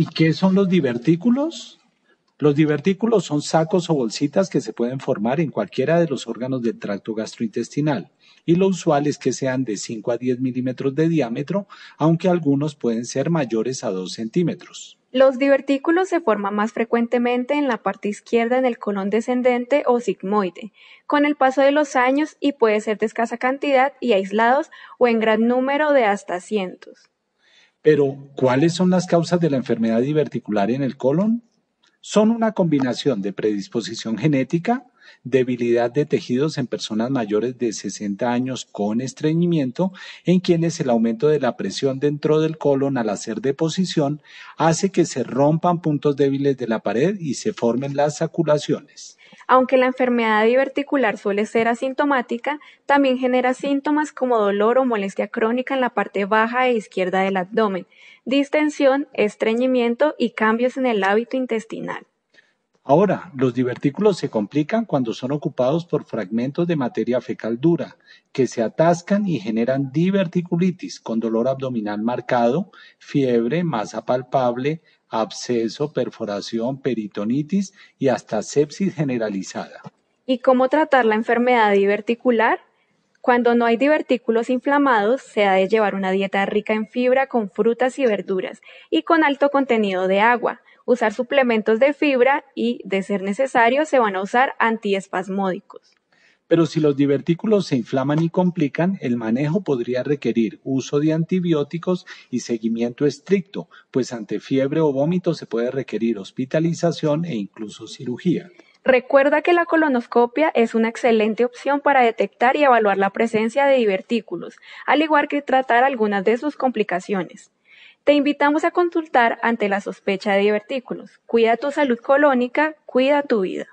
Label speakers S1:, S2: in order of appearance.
S1: ¿Y qué son los divertículos? Los divertículos son sacos o bolsitas que se pueden formar en cualquiera de los órganos del tracto gastrointestinal y lo usual es que sean de 5 a 10 milímetros de diámetro, aunque algunos pueden ser mayores a 2 centímetros.
S2: Los divertículos se forman más frecuentemente en la parte izquierda en el colon descendente o sigmoide, con el paso de los años y puede ser de escasa cantidad y aislados o en gran número de hasta cientos.
S1: Pero, ¿cuáles son las causas de la enfermedad diverticular en el colon? Son una combinación de predisposición genética, debilidad de tejidos en personas mayores de 60 años con estreñimiento, en quienes el aumento de la presión dentro del colon al hacer deposición hace que se rompan puntos débiles de la pared y se formen las aculaciones.
S2: Aunque la enfermedad diverticular suele ser asintomática, también genera síntomas como dolor o molestia crónica en la parte baja e izquierda del abdomen, distensión, estreñimiento y cambios en el hábito intestinal.
S1: Ahora, los divertículos se complican cuando son ocupados por fragmentos de materia fecal dura, que se atascan y generan diverticulitis con dolor abdominal marcado, fiebre, masa palpable, absceso, perforación, peritonitis y hasta sepsis generalizada.
S2: ¿Y cómo tratar la enfermedad diverticular? Cuando no hay divertículos inflamados, se ha de llevar una dieta rica en fibra con frutas y verduras y con alto contenido de agua usar suplementos de fibra y, de ser necesario, se van a usar antiespasmódicos.
S1: Pero si los divertículos se inflaman y complican, el manejo podría requerir uso de antibióticos y seguimiento estricto, pues ante fiebre o vómito se puede requerir hospitalización e incluso cirugía. Recuerda
S2: que la colonoscopia es una excelente opción para detectar y evaluar la presencia de divertículos, al igual que tratar algunas de sus complicaciones. Te invitamos a consultar ante la sospecha de divertículos. Cuida tu salud colónica, cuida tu vida.